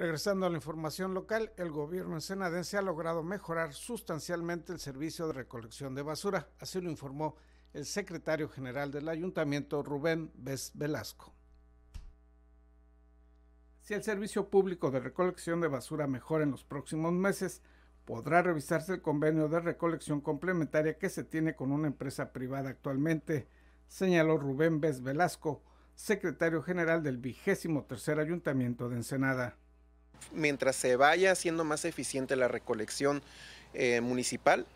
Regresando a la información local, el gobierno ensenadense ha logrado mejorar sustancialmente el servicio de recolección de basura, así lo informó el secretario general del ayuntamiento Rubén Vez Velasco. Si el servicio público de recolección de basura mejora en los próximos meses, podrá revisarse el convenio de recolección complementaria que se tiene con una empresa privada actualmente, señaló Rubén Vez Velasco, secretario general del vigésimo tercer ayuntamiento de Ensenada mientras se vaya haciendo más eficiente la recolección eh, municipal,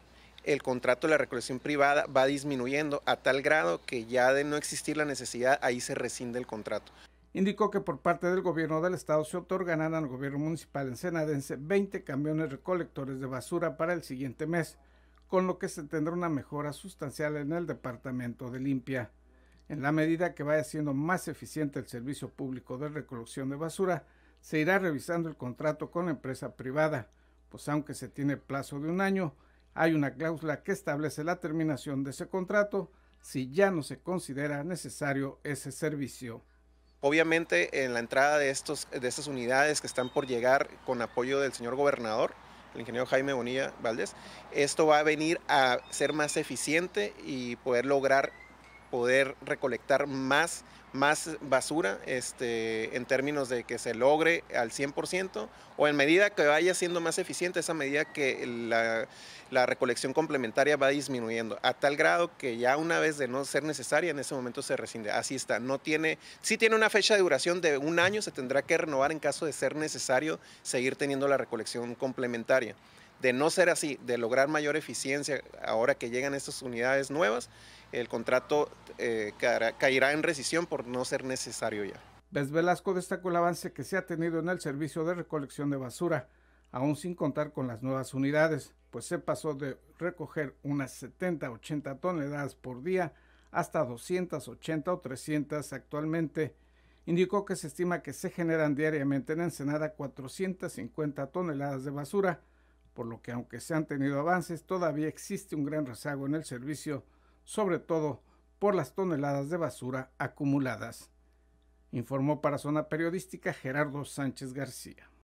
el contrato de la recolección privada va disminuyendo a tal grado que ya de no existir la necesidad, ahí se rescinde el contrato. Indicó que por parte del gobierno del estado se otorgarán al gobierno municipal Senadense 20 camiones recolectores de basura para el siguiente mes, con lo que se tendrá una mejora sustancial en el departamento de limpia. En la medida que vaya siendo más eficiente el servicio público de recolección de basura, se irá revisando el contrato con la empresa privada, pues aunque se tiene plazo de un año, hay una cláusula que establece la terminación de ese contrato si ya no se considera necesario ese servicio. Obviamente en la entrada de, estos, de estas unidades que están por llegar con apoyo del señor gobernador, el ingeniero Jaime Bonilla Valdés, esto va a venir a ser más eficiente y poder lograr poder recolectar más, más basura este, en términos de que se logre al 100% o en medida que vaya siendo más eficiente, esa medida que la, la, recolección complementaria va disminuyendo a tal grado que ya una vez de no ser necesaria en ese momento se rescinde. Así está, no tiene, sí tiene una fecha de duración de un año, se tendrá que renovar en caso de ser necesario seguir teniendo la recolección complementaria de no ser así, de lograr mayor eficiencia ahora que llegan estas unidades nuevas, el contrato eh, caerá en rescisión por no ser necesario ya. Ves Velasco destacó el avance que se ha tenido en el servicio de recolección de basura, aún sin contar con las nuevas unidades, pues se pasó de recoger unas 70-80 toneladas por día hasta 280 o 300 actualmente. Indicó que se estima que se generan diariamente en Ensenada 450 toneladas de basura, por lo que aunque se han tenido avances, todavía existe un gran rezago en el servicio sobre todo por las toneladas de basura acumuladas, informó para Zona Periodística Gerardo Sánchez García.